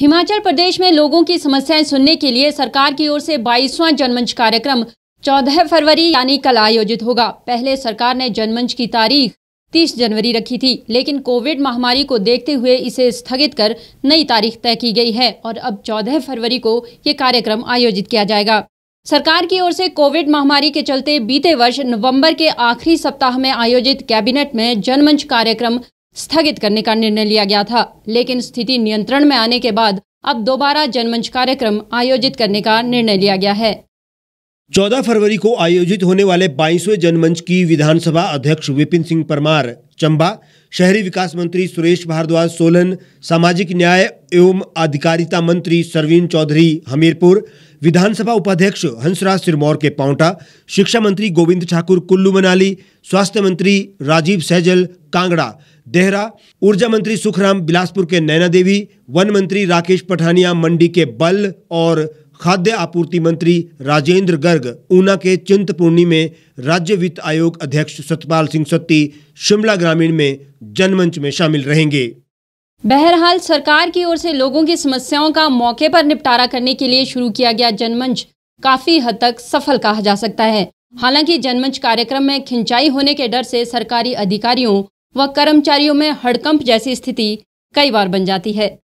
हिमाचल प्रदेश में लोगों की समस्याएं सुनने के लिए सरकार की ओर से बाईसवां जनमंच कार्यक्रम 14 फरवरी यानी कल आयोजित होगा पहले सरकार ने जनमंच की तारीख 30 जनवरी रखी थी लेकिन कोविड महामारी को देखते हुए इसे स्थगित कर नई तारीख तय की गई है और अब 14 फरवरी को ये कार्यक्रम आयोजित किया जाएगा सरकार की ओर से कोविड महामारी के चलते बीते वर्ष नवंबर के आखिरी सप्ताह में आयोजित कैबिनेट में जनमंच कार्यक्रम स्थगित करने का निर्णय लिया गया था लेकिन स्थिति नियंत्रण में आने के बाद अब दोबारा जनमंच कार्यक्रम आयोजित करने का निर्णय लिया गया है 14 फरवरी को आयोजित होने वाले बाईसवें जनमंच की विधानसभा अध्यक्ष विपिन सिंह परमार चंबा शहरी विकास मंत्री सुरेश भारद्वाज सोलन सामाजिक न्याय एवं अधिकारिता मंत्री सरवीन चौधरी हमीरपुर विधानसभा उपाध्यक्ष हंसराज सिरमौर के पांवटा शिक्षा मंत्री गोविंद ठाकुर कुल्लू मनाली स्वास्थ्य मंत्री राजीव सहजल कांगड़ा देहरा ऊर्जा मंत्री सुखराम बिलासपुर के नैना देवी वन मंत्री राकेश पठानिया मंडी के बल और खाद्य आपूर्ति मंत्री राजेंद्र गर्ग ऊना के चिंतपूर्णी में राज्य वित्त आयोग अध्यक्ष सतपाल सिंह सत्ती शिमला ग्रामीण में जनमंच में शामिल रहेंगे बहरहाल सरकार की ओर से लोगों की समस्याओं का मौके पर निपटारा करने के लिए शुरू किया गया जनमंच काफी हद तक सफल कहा जा सकता है हालांकि जनमंच कार्यक्रम में खिंचाई होने के डर से सरकारी अधिकारियों व कर्मचारियों में हड़कंप जैसी स्थिति कई बार बन जाती है